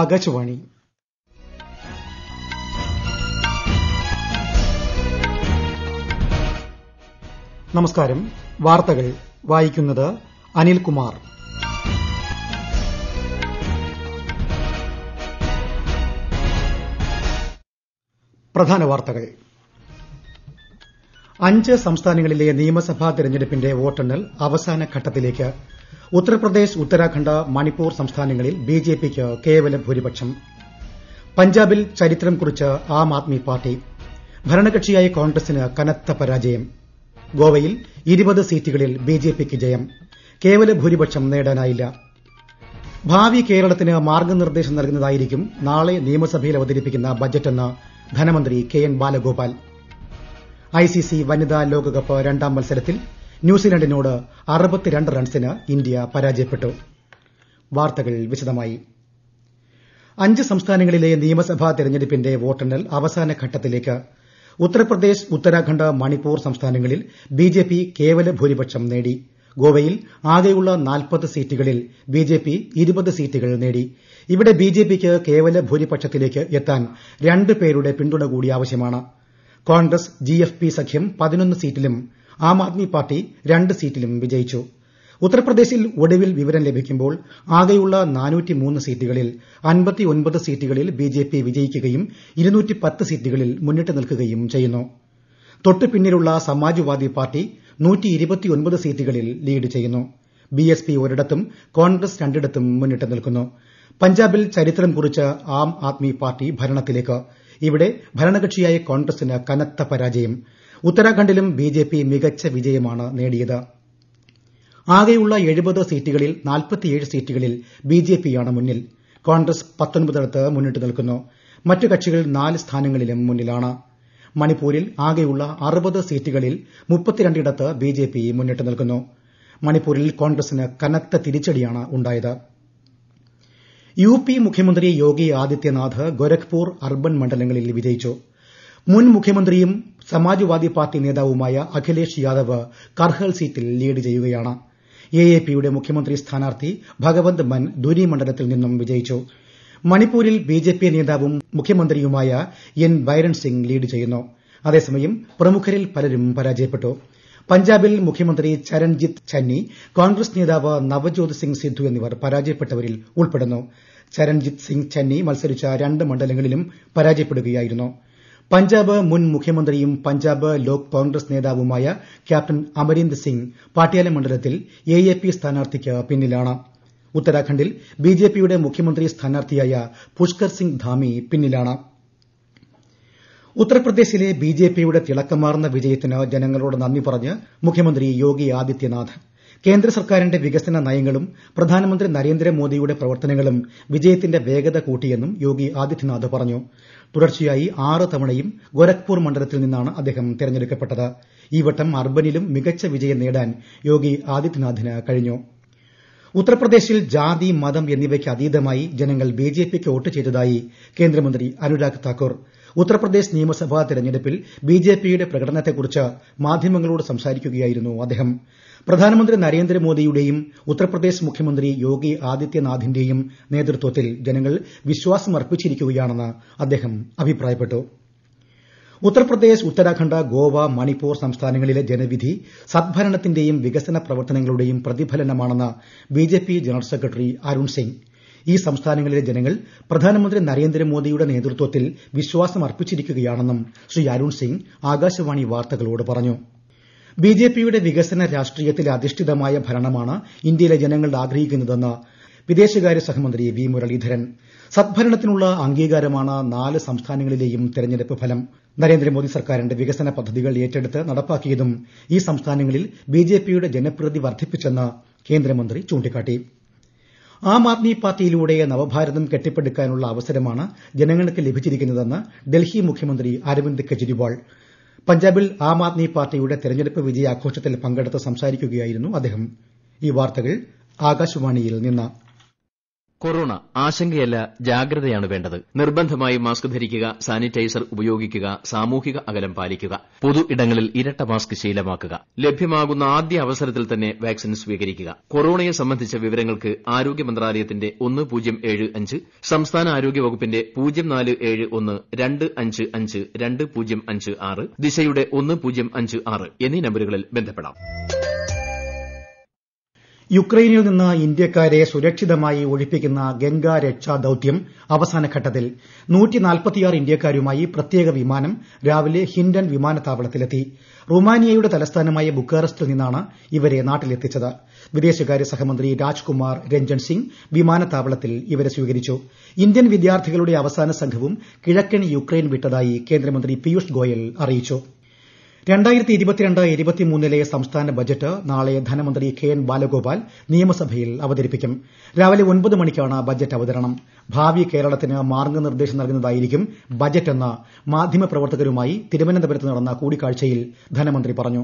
ആകാശവാണി നമസ്കാരം വാർത്തകൾ വായിക്കുന്നത് അനിൽകുമാർ പ്രധാന വാർത്തകൾ അഞ്ച് സംസ്ഥാനങ്ങളിലെ നിയമസഭാ തെരഞ്ഞെടുപ്പിന്റെ വോട്ടെണ്ണൽ അവസാന ഘട്ടത്തിലേക്ക് ഉത്തർപ്രദേശ് ഉത്തരാഖണ്ഡ് മണിപ്പൂർ സംസ്ഥാനങ്ങളിൽ ബിജെപിക്ക് കേവല ഭൂരിപക്ഷം പഞ്ചാബിൽ ചരിത്രം കുറിച്ച ആം ആദ്മി പാർട്ടി ഭരണകക്ഷിയായ കോൺഗ്രസിന് കനത്ത പരാജയം ഗോവയിൽ ഇരുപത് സീറ്റുകളിൽ ബിജെപിക്ക് ജയം കേവല ഭൂരിപക്ഷം നേടാനായില്ല ഭാവി കേരളത്തിന് മാർഗ്ഗനിർദ്ദേശം നൽകുന്നതായിരിക്കും നാളെ നിയമസഭയിൽ അവതരിപ്പിക്കുന്ന ബജറ്റെന്ന് ധനമന്ത്രി കെ എൻ ബാലഗോപാൽ ഐസിസി വനിതാ ലോകകപ്പ് രണ്ടാം മത്സരത്തിൽ ന്യൂസിലന്റിനോട് റൺസിന് ഇന്ത്യ പരാജയപ്പെട്ടു വാർത്തകൾ വിശദമായി അഞ്ച് സംസ്ഥാനങ്ങളിലെ നിയമസഭാ തെരഞ്ഞെടുപ്പിന്റെ വോട്ടെണ്ണൽ അവസാന ഘട്ടത്തിലേക്ക് ഉത്തർപ്രദേശ് ഉത്തരാഖണ്ഡ് മണിപ്പൂർ സംസ്ഥാനങ്ങളിൽ ബിജെപി കേവല ഭൂരിപക്ഷം നേടി ഗോവയിൽ ആകെയുള്ള നാൽപ്പത് സീറ്റുകളിൽ ബിജെപി ഇരുപത് സീറ്റുകൾ നേടി ഇവിടെ ബിജെപിക്ക് കേവല ഭൂരിപക്ഷത്തിലേക്ക് എത്താൻ രണ്ട് പേരുടെ പിന്തുണ കൂടി ആവശ്യമാണ് കോൺഗ്രസ് ജിഎഫ്പി സഖ്യം പതിനൊന്ന് സീറ്റിലും ആം ആദ്മി പാർട്ടി രണ്ട് സീറ്റിലും വിജയിച്ചു ഉത്തർപ്രദേശിൽ ഒടുവിൽ വിവരം ലഭിക്കുമ്പോൾ ആകെയുള്ള സീറ്റുകളിൽ സീറ്റുകളിൽ ബിജെപി വിജയിക്കുകയും സീറ്റുകളിൽ മുന്നിട്ട് നിൽക്കുകയും ചെയ്യുന്നു തൊട്ടു പിന്നിലുള്ള സമാജ്വാദി പാർട്ടി സീറ്റുകളിൽ ലീഡ് ചെയ്യുന്നു ബിഎസ്പി ഒരിടത്തും കോൺഗ്രസ് രണ്ടിടത്തും മുന്നിട്ട് നിൽക്കുന്നു പഞ്ചാബിൽ ചരിത്രം കുറിച്ച ആം ആദ്മി പാർട്ടി ഭരണത്തിലേക്ക് ഇവിടെ ഭരണകക്ഷിയായ കോൺഗ്രസിന് കനത്ത പരാജയം ഉത്തരാഖണ്ഡിലും ബിജെപി മികച്ച വിജയമാണ് നേടിയത് ആകെയുള്ള സീറ്റുകളിൽ സീറ്റുകളിൽ ബിജെപിയാണ് മുന്നിൽ കോൺഗ്രസ് പത്തൊൻപതിടത്ത് മുന്നിട്ട് നിൽക്കുന്നു മറ്റു കക്ഷികൾ നാല് സ്ഥാനങ്ങളിലും മുന്നിലാണ് മണിപ്പൂരിൽ ആകെയുള്ള അറുപത് സീറ്റുകളിൽ മുപ്പത്തിരണ്ടിടത്ത് ബിജെപി മുന്നിട്ട് നിൽക്കുന്നു മണിപ്പൂരിൽ കോൺഗ്രസിന് കനത്ത തിരിച്ചടിയാണ് ഉണ്ടായത് യു പി മുഖ്യമന്ത്രി യോഗി ആദിത്യനാഥ് ഗൊരഖ്പൂർ അർബൻ മണ്ഡലങ്ങളിൽ വിജയിച്ചു മുൻ മുഖ്യമന്ത്രിയും സമാജ്വാദി പാർട്ടി നേതാവുമായ അഖിലേഷ് യാദവ് കർഹൽ സീറ്റിൽ ലീഡ് ചെയ്യുകയാണ് എ എ പിയുടെ മുഖ്യമന്ത്രി സ്ഥാനാർത്ഥി ഭഗവന്ത് മൻ ദുരി മണ്ഡലത്തിൽ നിന്നും വിജയിച്ചു മണിപ്പൂരിൽ ബി ജെ പി നേതാവും മുഖ്യമന്ത്രിയുമായ എൻ ബൈരൺ സിംഗ് ലീഡ് ചെയ്യുന്നു അതേസമയം പ്രമുഖരിൽ പലരും പരാജയപ്പെട്ടു പഞ്ചാബിൽ മുഖ്യമന്ത്രി ചരൺജിത്ത് ഛന്നി കോൺഗ്രസ് നേതാവ് നവജ്യോത് സിംഗ് സിദ്ദു എന്നിവർ പരാജയപ്പെട്ടവരിൽ ഉൾപ്പെടുന്നു ചരൺജിത്ത് സിംഗ് ഛന്നി മത്സരിച്ച രണ്ട് മണ്ഡലങ്ങളിലും പരാജയപ്പെടുകയായിരുന്നു പഞ്ചാബ് മുൻ മുഖ്യമന്ത്രിയും പഞ്ചാബ് ലോക് കോൺഗ്രസ് നേതാവുമായ ക്യാപ്റ്റൻ അമരീന്ദർ സിംഗ് പാട്യാല മണ്ഡലത്തിൽ എ എ പി സ്ഥാനാർത്ഥിക്ക് പിന്നിലാണ് ഉത്തരാഖണ്ഡിൽ ബിജെപിയുടെ മുഖ്യമന്ത്രി സ്ഥാനാർത്ഥിയായ പുഷ്കർ സിംഗ് ധാമി പിന്നിലാണ് ഉത്തർപ്രദേശിലെ ബിജെപിയുടെ തിളക്കമാർന്ന വിജയത്തിന് ജനങ്ങളോട് നന്ദി പറഞ്ഞ് മുഖ്യമന്ത്രി യോഗി ആദിത്യനാഥ് കേന്ദ്ര സർക്കാരിന്റെ വികസന നയങ്ങളും പ്രധാനമന്ത്രി നരേന്ദ്രമോദിയുടെ പ്രവർത്തനങ്ങളും വിജയത്തിന്റെ വേഗത കൂട്ടിയെന്നും യോഗി ആദിത്യനാഥ് പറഞ്ഞു തുടർച്ചയായി ആറ് തവണയും ഗോരഖ്പൂർ മണ്ഡലത്തിൽ നിന്നാണ് അദ്ദേഹം തെരഞ്ഞെടുക്കപ്പെട്ടത് ഈ വട്ടം അർബനിലും മികച്ച വിജയം നേടാൻ യോഗി ആദിത്യനാഥിന് കഴിഞ്ഞു ഉത്തർപ്രദേശിൽ ജാതി മതം എന്നിവയ്ക്ക് അതീതമായി ജനങ്ങൾ ബിജെപിക്ക് വോട്ട് ചെയ്തതായി കേന്ദ്രമന്ത്രി അനുരാഗ് താക്കൂർ ഉത്തർപ്രദേശ് നിയമസഭാ തെരഞ്ഞെടുപ്പിൽ ബിജെപിയുടെ പ്രകടനത്തെക്കുറിച്ച് മാധ്യമങ്ങളോട് സംസാരിക്കുകയായിരുന്നു പ്രധാനമന്ത്രി നരേന്ദ്രമോദിയുടെയും ഉത്തർപ്രദേശ് മുഖ്യമന്ത്രി യോഗി ആദിത്യനാഥിന്റെയും നേതൃത്വത്തിൽ ജനങ്ങൾ വിശ്വാസമർപ്പിച്ചിരിക്കുകയാണെന്ന് അദ്ദേഹം അഭിപ്രായപ്പെട്ടു ഉത്തർപ്രദേശ് ഉത്തരാഖണ്ഡ് ഗോവ മണിപ്പൂർ സംസ്ഥാനങ്ങളിലെ ജനവിധി സദ്ഭരണത്തിന്റെയും വികസന പ്രവർത്തനങ്ങളുടെയും പ്രതിഫലനമാണെന്ന് BJP general secretary Arun Singh ഈ സംസ്ഥാനങ്ങളിലെ ജനങ്ങൾ പ്രധാനമന്ത്രി നരേന്ദ്രമോദിയുടെ നേതൃത്വത്തിൽ വിശ്വാസം അർപ്പിച്ചിരിക്കുകയാണെന്നും ശ്രീ അരുൺ സിംഗ് ആകാശവാണി വാർത്തകളോട് പറഞ്ഞു ബിജെപിയുടെ വികസന രാഷ്ട്രീയത്തിൽ അധിഷ്ഠിതമായ ഭരണമാണ് ഇന്ത്യയിലെ ജനങ്ങൾ ആഗ്രഹിക്കുന്നതെന്ന് വിദേശകാര്യ സഹമന്ത്രി വി മുരളീധരൻ സദ്ഭരണത്തിനുള്ള അംഗീകാരമാണ് നാല് സംസ്ഥാനങ്ങളിലെയും തെരഞ്ഞെടുപ്പ് ഫലം നരേന്ദ്രമോദി സർക്കാരിന്റെ വികസന പദ്ധതികൾ ഏറ്റെടുത്ത് നടപ്പാക്കിയതും ഈ സംസ്ഥാനങ്ങളിൽ ബിജെപിയുടെ ജനപ്രീതി വർദ്ധിപ്പിച്ചെന്ന് കേന്ദ്രമന്ത്രി ചൂണ്ടിക്കാട്ടി ആം ആദ്മി പാർട്ടിയിലൂടെ നവഭാരതം കെട്ടിപ്പടുക്കാനുള്ള അവസരമാണ് ജനങ്ങൾക്ക് ലഭിച്ചിരിക്കുന്നതെന്ന് ഡൽഹി മുഖ്യമന്ത്രി അരവിന്ദ് കെജ്രിവാൾ പഞ്ചാബിൽ ആം ആദ്മി പാർട്ടിയുടെ തെരഞ്ഞെടുപ്പ് വിജയാഘോഷത്തിൽ പങ്കെടുത്ത് സംസാരിക്കുകയായിരുന്നു അദ്ദേഹം കൊറോണ ആശങ്കയല്ല ജാഗ്രതയാണ് വേണ്ടത് നിർബന്ധമായും മാസ്ക് ധരിക്കുക സാനിറ്റൈസർ ഉപയോഗിക്കുക സാമൂഹിക അകലം പാലിക്കുക പൊതു ഇടങ്ങളിൽ ഇരട്ട മാസ്ക് ശീലമാക്കുക ലഭ്യമാകുന്ന ആദ്യ അവസരത്തിൽ തന്നെ വാക്സിൻ സ്വീകരിക്കുക കൊറോണയെ സംബന്ധിച്ച വിവരങ്ങൾക്ക് ആരോഗ്യ മന്ത്രാലയത്തിന്റെ സംസ്ഥാന ആരോഗ്യ വകുപ്പിന്റെ ദിശയുടെ എന്നീ നമ്പരുകളിൽ ബന്ധപ്പെടാം യുക്രൈനിൽ നിന്ന് ഇന്ത്യക്കാരെ സുരക്ഷിതമായി ഒഴിപ്പിക്കുന്ന ഗംഗാ രക്ഷാ ദൌത്യം അവസാനഘട്ടത്തിൽ ഇന്ത്യക്കാരുമായി പ്രത്യേക വിമാനം രാവിലെ ഹിൻഡൻ വിമാനത്താവളത്തിലെത്തി റുമാനിയയുടെ തലസ്ഥാനമായ ബുക്കാറസ്റ്റിൽ നിന്നാണ് ഇവരെ നാട്ടിലെത്തിച്ചത് വിദേശകാര്യ സഹമന്ത്രി രാജ്കുമാർ രഞ്ജൻ സിംഗ് വിമാനത്താവളത്തിൽ ഇവരെ സ്വീകരിച്ചു ഇന്ത്യൻ വിദ്യാർത്ഥികളുടെ അവസാന സംഘവും കിഴക്കൻ യുക്രൈൻ വിട്ടതായി കേന്ദ്രമന്ത്രി പിയൂഷ് ഗോയൽ അറിയിച്ചു ലെ സംസ്ഥാന ബജറ്റ് നാളെ ധനമന്ത്രി കെ എൻ ബാലഗോപാൽ നിയമസഭയിൽ അവതരിപ്പിക്കും രാവിലെ ഒൻപത് മണിക്കാണ് ബജറ്റ് അവതരണം ഭാവി കേരളത്തിന് മാർഗ്ഗനിർദ്ദേശം നൽകുന്നതായിരിക്കും ബജറ്റെന്ന് മാധ്യമപ്രവർത്തകരുമായി തിരുവനന്തപുരത്ത് നടന്ന കൂടിക്കാഴ്ചയിൽ ധനമന്ത്രി പറഞ്ഞു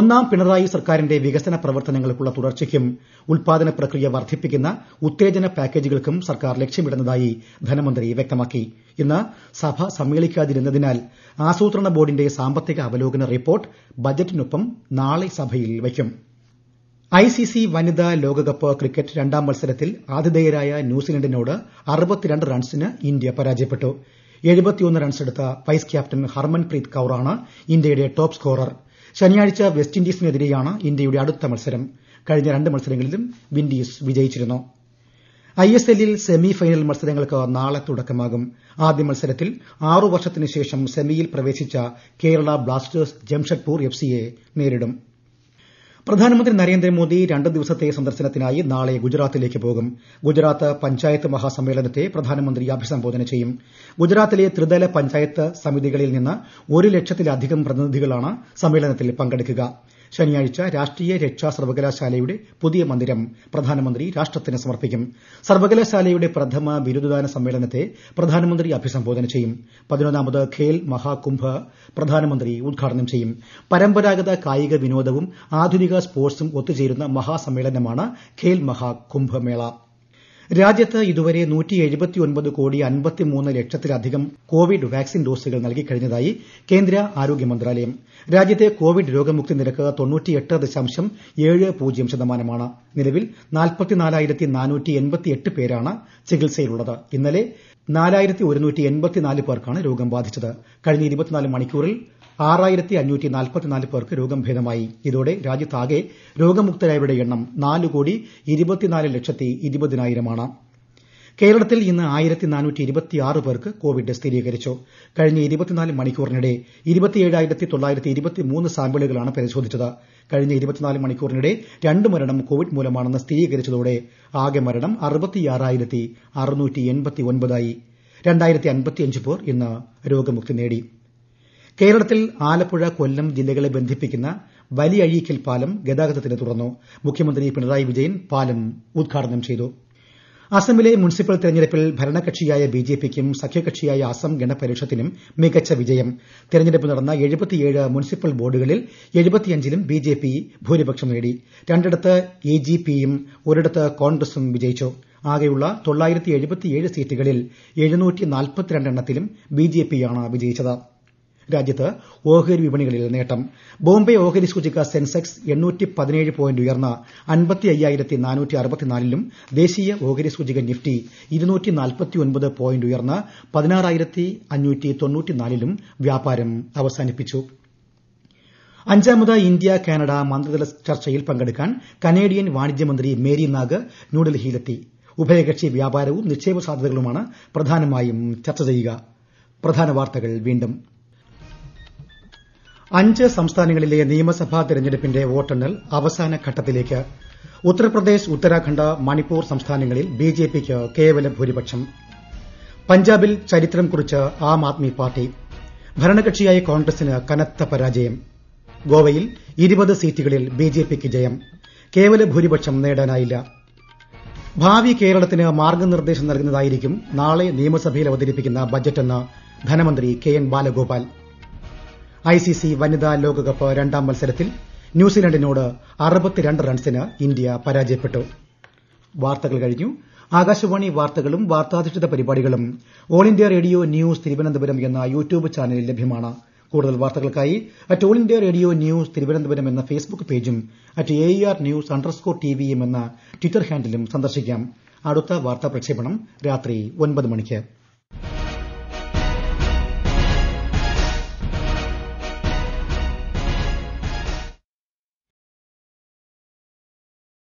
ഒന്നാം പിണറായി സർക്കാരിന്റെ വികസന പ്രവർത്തനങ്ങൾക്കുള്ള തുടർച്ചയ്ക്കും ഉൽപാദന പ്രക്രിയ വർദ്ധിപ്പിക്കുന്ന ഉത്തേജന പാക്കേജുകൾക്കും സർക്കാർ ലക്ഷ്യമിടുന്നതായി ധനമന്ത്രി വ്യക്തമാക്കി ഇന്ന് സഭ സമ്മേളിക്കാതിരുന്നതിനാൽ ആസൂത്രണ ബോർഡിന്റെ സാമ്പത്തിക അവലോകന റിപ്പോർട്ട് റിപ്പോർട്ട് ബജറ്റിനൊപ്പം നാളെ സഭയിൽ വയ്ക്കും ഐസിസി വനിതാ ലോകകപ്പ് ക്രിക്കറ്റ് രണ്ടാം മത്സരത്തിൽ ആതിഥേയരായ ന്യൂസിലന്റിനോട് റൺസിന് ഇന്ത്യ പരാജയപ്പെട്ടു റൺസെടുത്ത വൈസ് ക്യാപ്റ്റൻ ഹർമൻപ്രീത് കൌറാണ് ഇന്ത്യയുടെ ടോപ് സ്കോറർ ശനിയാഴ്ച വെസ്റ്റ് ഇൻഡീസിനെതിരെയാണ് ഇന്ത്യയുടെ അടുത്ത മത്സരം കഴിഞ്ഞ രണ്ട് മത്സരങ്ങളിലും വിൻഡീസ് വിജയിച്ചിരുന്നു ഐ എസ് എല്ലിൽ സെമി ഫൈനൽ മത്സരങ്ങൾക്ക് നാളെ തുടക്കമാകും ആദ്യ മത്സരത്തിൽ ആറു വർഷത്തിന് ശേഷം സെമിയിൽ പ്രവേശിച്ച കേരള ബ്ലാസ്റ്റേഴ്സ് ജംഷഡ്പൂർ എഫ് സിയെ നേരിടും പ്രധാനമന്ത്രി നരേന്ദ്രമോദി രണ്ട് ദിവസത്തെ സന്ദർശനത്തിനായി നാളെ ഗുജറാത്തിലേക്ക് പോകും ഗുജറാത്ത് പഞ്ചായത്ത് മഹാസമ്മേളനത്തെ പ്രധാനമന്ത്രി അഭിസംബോധന ചെയ്യും ഗുജറാത്തിലെ ത്രിതല പഞ്ചായത്ത് സമിതികളിൽ നിന്ന് ഒരു ലക്ഷത്തിലധികം പ്രതിനിധികളാണ് സമ്മേളനത്തിൽ പങ്കെടുക്കൂ് ശനിയാഴ്ച രാഷ്ട്രീയ രക്ഷാ സർവകലാശാലയുടെ പുതിയ മന്ദിരം പ്രധാനമന്ത്രി രാഷ്ട്രത്തിന് സമർപ്പിക്കും സർവകലാശാലയുടെ പ്രഥമ ബിരുദദാന സമ്മേളനത്തെ പ്രധാനമന്ത്രി അഭിസംബോധന ചെയ്യും പതിനൊന്നാമത് ഖേൽ മഹാകുംഭ പ്രധാനമന്ത്രി ഉദ്ഘാടനം ചെയ്യും പരമ്പരാഗത കായിക വിനോദവും ആധുനിക സ്പോർട്സും ഒത്തുചേരുന്ന മഹാസമ്മേളനമാണ് ഖേൽ മഹാകുംഭമേള മേള രാജ്യത്ത് ഇതുവരെ കോടി ലക്ഷത്തിലധികം കോവിഡ് വാക്സിൻ ഡോസുകൾ നൽകിക്കഴിഞ്ഞതായി കേന്ദ്ര ആരോഗ്യ മന്ത്രാലയം രാജ്യത്തെ കോവിഡ് രോഗമുക്തി നിരക്ക് ശതമാനമാണ് നിലവിൽ പേരാണ് ചികിത്സയിലുള്ളത് ഇന്നലെ പേർക്കാണ് രോഗം ബാധിച്ചത് കഴിഞ്ഞ മണിക്കൂറിൽ പേർക്ക് രോഗം ഭേദമായി ഇതോടെ രാജ്യത്താകെ രോഗമുക്തരായവരുടെ എണ്ണം നാല് കോടി ലക്ഷത്തി കേരളത്തിൽ ഇന്ന് പേർക്ക് കോവിഡ് സ്ഥിരീകരിച്ചു കഴിഞ്ഞ മണിക്കൂറിനിടെ സാമ്പിളുകളാണ് പരിശോധിച്ചത് കഴിഞ്ഞ മണിക്കൂറിനിടെ രണ്ട് മരണം കോവിഡ് മൂലമാണെന്ന് സ്ഥിരീകരിച്ചതോടെ ആകെ മരണം പേർ ഇന്ന് രോഗമുക്തി നേടി് കേരളത്തിൽ ആലപ്പുഴ കൊല്ലം ജില്ലകളെ ബന്ധിപ്പിക്കുന്ന വലിയഴീക്കൽ പാലം ഗതാഗതത്തിന് തുറന്നു മുഖ്യമന്ത്രി പിണറായി വിജയൻ പാലം ഉദ്ഘാടനം ചെയ്തു അസമിലെ മുനിസിപ്പൽ തെരഞ്ഞെടുപ്പിൽ ഭരണകക്ഷിയായ ബിജെപിക്കും സഖ്യകക്ഷിയായ അസം ഗണപരിഷത്തിനും മികച്ച വിജയം തെരഞ്ഞെടുപ്പ് നടന്ന മുനിസിപ്പൽ ബോർഡുകളിൽ ലും ബിജെപി ഭൂരിപക്ഷം നേടി രണ്ടിടത്ത് എജിപിയും ഒരിടത്ത് കോൺഗ്രസും വിജയിച്ചു ആകെയുള്ള സീറ്റുകളിൽ എണ്ണത്തിലും ബിജെപിയാണ് വിജയിച്ചത് രാജ്യത്ത് ഓഹരി വിപണികളിൽ നേട്ടം ബോംബെ ഓഹരി സൂചിക സെൻസെക്സ് ലും ദേശീയ ഓഹരി സൂചിക നിഫ്റ്റി പോയിന്റ് ഉയർന്ന് ലും വ്യാപാരം അവസാനിപ്പിച്ചു അഞ്ചാമത് ഇന്ത്യ കാനഡ മന്ത്രിതല ചർച്ചയിൽ പങ്കെടുക്കാൻ കനേഡിയൻ വാണിജ്യമന്ത്രി മേരി നാഗ് ന്യൂഡൽഹിയിലെത്തി ഉഭയകക്ഷി വ്യാപാരവും നിക്ഷേപ സാധ്യതകളുമാണ് പ്രധാനമായും ചർച്ച ചെയ്യുക അഞ്ച് സംസ്ഥാനങ്ങളിലെ നിയമസഭാ തെരഞ്ഞെടുപ്പിന്റെ വോട്ടെണ്ണൽ അവസാന ഘട്ടത്തിലേക്ക് ഉത്തർപ്രദേശ് ഉത്തരാഖണ്ഡ് മണിപ്പൂർ സംസ്ഥാനങ്ങളിൽ ബിജെപിക്ക് കേവല ഭൂരിപക്ഷം പഞ്ചാബിൽ ചരിത്രം കുറിച്ച് ആം ആദ്മി പാർട്ടി ഭരണകക്ഷിയായ കോൺഗ്രസിന് കനത്ത പരാജയം ഗോവയിൽ ഇരുപത് സീറ്റുകളിൽ ബിജെപിക്ക് ജയം കേവല ഭൂരിപക്ഷം നേടാനായില്ല ഭാവി കേരളത്തിന് മാർഗ്ഗനിർദ്ദേശം നൽകുന്നതായിരിക്കും നാളെ നിയമസഭയിൽ അവതരിപ്പിക്കുന്ന ബജറ്റെന്ന് ധനമന്ത്രി കെ എൻ ബാലഗോപാൽ ഐസിസി വനിതാ ലോകകപ്പ് രണ്ടാം മത്സരത്തിൽ ന്യൂസിലന്റിനോട് റൺസിന് ഇന്ത്യ പരാജയപ്പെട്ടു വാർത്തകൾ ആകാശവാണി വാർത്തകളും വാർത്താധിഷ്ഠിത പരിപാടികളും all India radio news Thiruvananthapuram എന്ന യൂട്യൂബ് ചാനലിൽ ലഭ്യമാണ് കൂടുതൽ വാർത്തകൾക്കായി at all India radio news Thiruvananthapuram എന്ന ഫേസ്ബുക്ക് പേജും at A R e news underscore T വിയും എന്ന ട്വിറ്റർ ഹാൻഡിലും സന്ദർശിക്കാം അടുത്ത വാർത്താ പ്രക്ഷേപണം രാത്രി ഒൻപത് മണിക്ക്